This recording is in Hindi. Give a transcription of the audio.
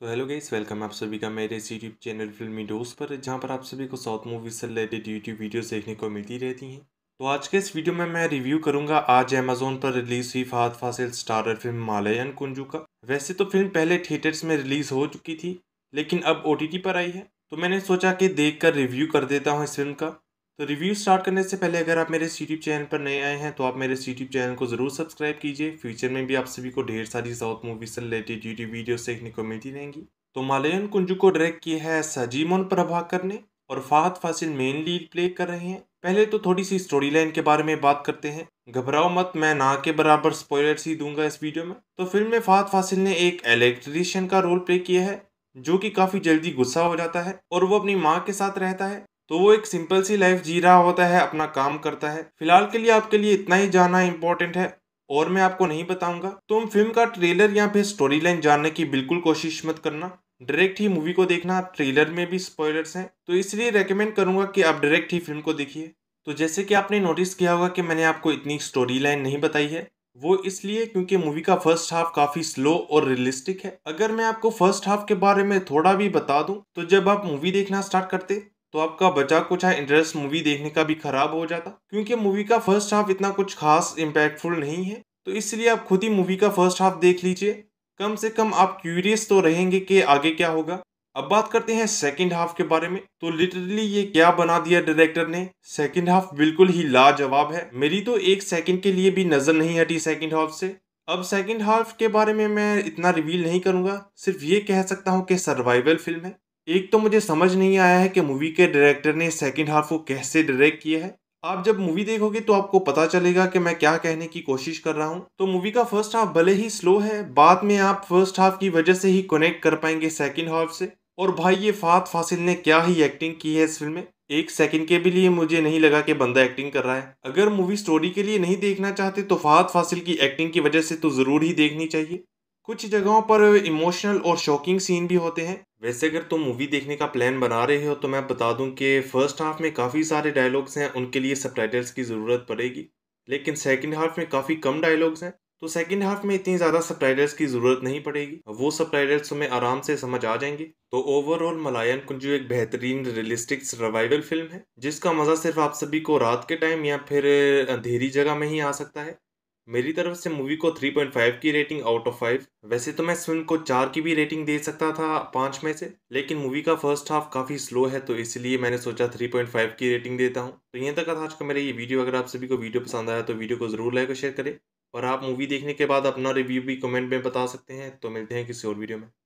तो हेलो गाइस वेलकम आप सभी का मेरे इस यूट्यूब चैनल फिल्मी डोज पर जहां पर आप सभी को साउथ मूवी से रिलेटेड यूट्यूब वीडियोस देखने को मिलती रहती हैं तो आज के इस वीडियो में मैं रिव्यू करूंगा आज अमेजोन पर रिलीज हुई फाद फासिल स्टारर फिल्म मालयन कुंजू का वैसे तो फिल्म पहले थिएटर्स में रिलीज़ हो चुकी थी लेकिन अब ओ पर आई है तो मैंने सोचा कि देख कर रिव्यू कर देता हूँ इस फिल्म का तो रिव्यू स्टार्ट करने से पहले अगर आप मेरे यूट्यूब चैनल पर नए आए हैं तो आप मेरे यूट्यूब चैनल को ज़रूर सब्सक्राइब कीजिए फ्यूचर में भी आप सभी को ढेर सारी साउथ मूवीज से रिलेटेड यूट्यूब वीडियो देखने को मिलती रहेंगी तो मालयन कुंजू को डायरेक्ट किया है सजीमोन प्रभाकर ने और Fahadh Faasil main lead play कर रहे हैं पहले तो थोड़ी सी स्टोरी लाइन के बारे में बात करते हैं घबराओ मत मैं ना के बराबर स्पॉयलर्स ही दूंगा इस वीडियो में तो फिल्म में फाहत फासिल ने एक इलेक्ट्रिशियन का रोल प्ले किया है जो कि काफ़ी जल्दी गुस्सा हो जाता है और वो अपनी माँ के साथ रहता है तो वो एक सिंपल सी लाइफ जी रहा होता है अपना काम करता है फिलहाल के लिए आपके लिए इतना ही जाना इम्पोर्टेंट है और मैं आपको नहीं बताऊंगा तो हम फिल्म का ट्रेलर या फिर स्टोरी लाइन जानने की बिल्कुल कोशिश मत करना डायरेक्ट ही मूवी को देखना ट्रेलर में भी स्पॉयलर्स हैं तो इसलिए रेकमेंड करूंगा कि आप डायरेक्ट ही फिल्म को देखिए तो जैसे कि आपने नोटिस किया होगा कि मैंने आपको इतनी स्टोरी लाइन नहीं बताई है वो इसलिए क्योंकि मूवी का फर्स्ट हाफ काफ़ी स्लो और रियलिस्टिक है अगर मैं आपको फर्स्ट हाफ के बारे में थोड़ा भी बता दूं तो जब आप मूवी देखना स्टार्ट करते तो आपका बचा कुछ इंटरेस्ट मूवी देखने का भी खराब हो जाता क्योंकि मूवी का फर्स्ट हाफ इतना कुछ खास इम्पैक्टफुल नहीं है तो इसलिए आप खुद ही मूवी का फर्स्ट हाफ देख लीजिए कम से कम आप क्यूरियस तो रहेंगे कि आगे क्या होगा अब बात करते हैं सेकंड हाफ के बारे में तो लिटरली ये क्या बना दिया डायरेक्टर ने सेकंड हाफ बिल्कुल ही लाजवाब है मेरी तो एक सेकंड के लिए भी नजर नहीं हटी सेकंड हाफ से अब सेकंड हाफ के बारे में मैं इतना रिवील नहीं करूंगा सिर्फ ये कह सकता हूँ कि सर्वाइवल फिल्म है एक तो मुझे समझ नहीं आया है कि मूवी के डायरेक्टर ने सेकंड हाफ को कैसे डायरेक्ट किया है आप जब मूवी देखोगे तो आपको पता चलेगा कि मैं क्या कहने की कोशिश कर रहा हूँ तो मूवी का फर्स्ट हाफ भले ही स्लो है बाद में आप फर्स्ट हाफ की वजह से ही कनेक्ट कर पाएंगे सेकेंड हाफ से और भाई ये फात फासिल ने क्या ही एक्टिंग की है इस फिल्म में एक सेकंड के भी लिए मुझे नहीं लगा कि बंदा एक्टिंग कर रहा है अगर मूवी स्टोरी के लिए नहीं देखना चाहते तो फात फासिल की एक्टिंग की वजह से तो ज़रूर ही देखनी चाहिए कुछ जगहों पर इमोशनल और शॉकिंग सीन भी होते हैं वैसे अगर तुम मूवी देखने का प्लान बना रहे हो तो मैं बता दूं कि फर्स्ट हाफ में काफ़ी सारे डायलॉग्स हैं उनके लिए सब की ज़रूरत पड़ेगी लेकिन सेकेंड हाफ में काफ़ी कम डायलॉग्स हैं तो सेकंड हाफ में इतनी ज़्यादा सब की ज़रूरत नहीं पड़ेगी वो सब तुम्हें आराम से समझ आ जाएंगे तो ओवरऑल मलायन कुंजू एक बेहतरीन रियलिस्टिक सर्वाइवल फिल्म है जिसका मज़ा सिर्फ आप सभी को रात के टाइम या फिर अंधेरी जगह में ही आ सकता है मेरी तरफ से मूवी को 3.5 की रेटिंग आउट ऑफ 5 वैसे तो मैं स्विम फिल्म को चार की भी रेटिंग दे सकता था पाँच में से लेकिन मूवी का फर्स्ट हाफ काफ़ी स्लो है तो इसलिए मैंने सोचा 3.5 की रेटिंग देता हूँ तो यहीं तक आज का मेरा ये वीडियो अगर आप सभी को वीडियो पसंद आया तो वीडियो को ज़रूर लाइक और शेयर करें और आप मूवी देखने के बाद अपना रिव्यू भी कमेंट में बता सकते हैं तो मिलते हैं किसी और वीडियो में